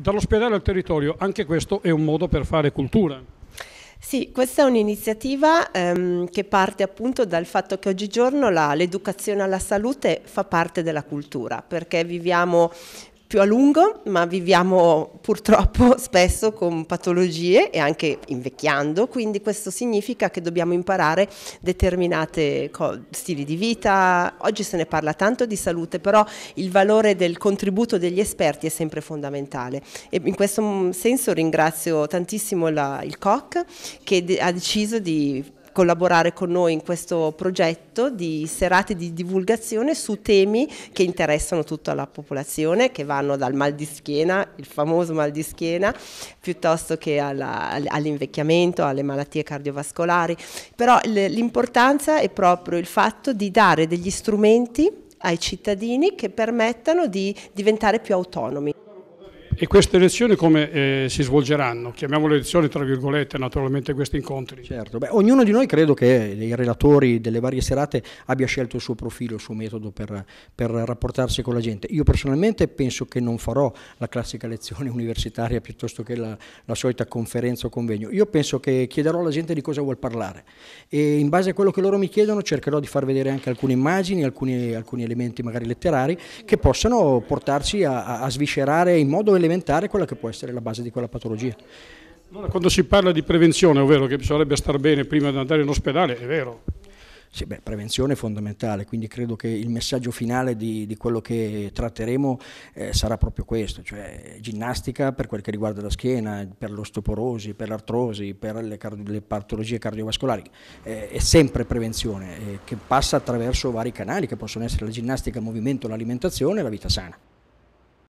Dall'ospedale al territorio, anche questo è un modo per fare cultura. Sì, questa è un'iniziativa ehm, che parte appunto dal fatto che oggigiorno l'educazione alla salute fa parte della cultura, perché viviamo più a lungo, ma viviamo purtroppo spesso con patologie e anche invecchiando, quindi questo significa che dobbiamo imparare determinati stili di vita. Oggi se ne parla tanto di salute, però il valore del contributo degli esperti è sempre fondamentale e in questo senso ringrazio tantissimo la, il COC che ha deciso di collaborare con noi in questo progetto di serate di divulgazione su temi che interessano tutta la popolazione, che vanno dal mal di schiena, il famoso mal di schiena, piuttosto che all'invecchiamento, alle malattie cardiovascolari. Però l'importanza è proprio il fatto di dare degli strumenti ai cittadini che permettano di diventare più autonomi. E queste elezioni come eh, si svolgeranno? Chiamiamole elezioni tra virgolette naturalmente questi incontri. Certo, beh, ognuno di noi credo che i relatori delle varie serate abbia scelto il suo profilo, il suo metodo per, per rapportarsi con la gente. Io personalmente penso che non farò la classica lezione universitaria piuttosto che la, la solita conferenza o convegno. Io penso che chiederò alla gente di cosa vuol parlare e in base a quello che loro mi chiedono cercherò di far vedere anche alcune immagini, alcuni, alcuni elementi magari letterari che possano portarci a, a sviscerare in modo elementare alimentare quella che può essere la base di quella patologia. quando si parla di prevenzione, ovvero che bisognerebbe star bene prima di andare in ospedale, è vero, sì, beh, prevenzione è fondamentale, quindi credo che il messaggio finale di, di quello che tratteremo eh, sarà proprio questo, cioè ginnastica per quel che riguarda la schiena, per l'ostoporosi, per l'artrosi, per le, le patologie cardiovascolari, eh, è sempre prevenzione eh, che passa attraverso vari canali che possono essere la ginnastica, il movimento, l'alimentazione e la vita sana.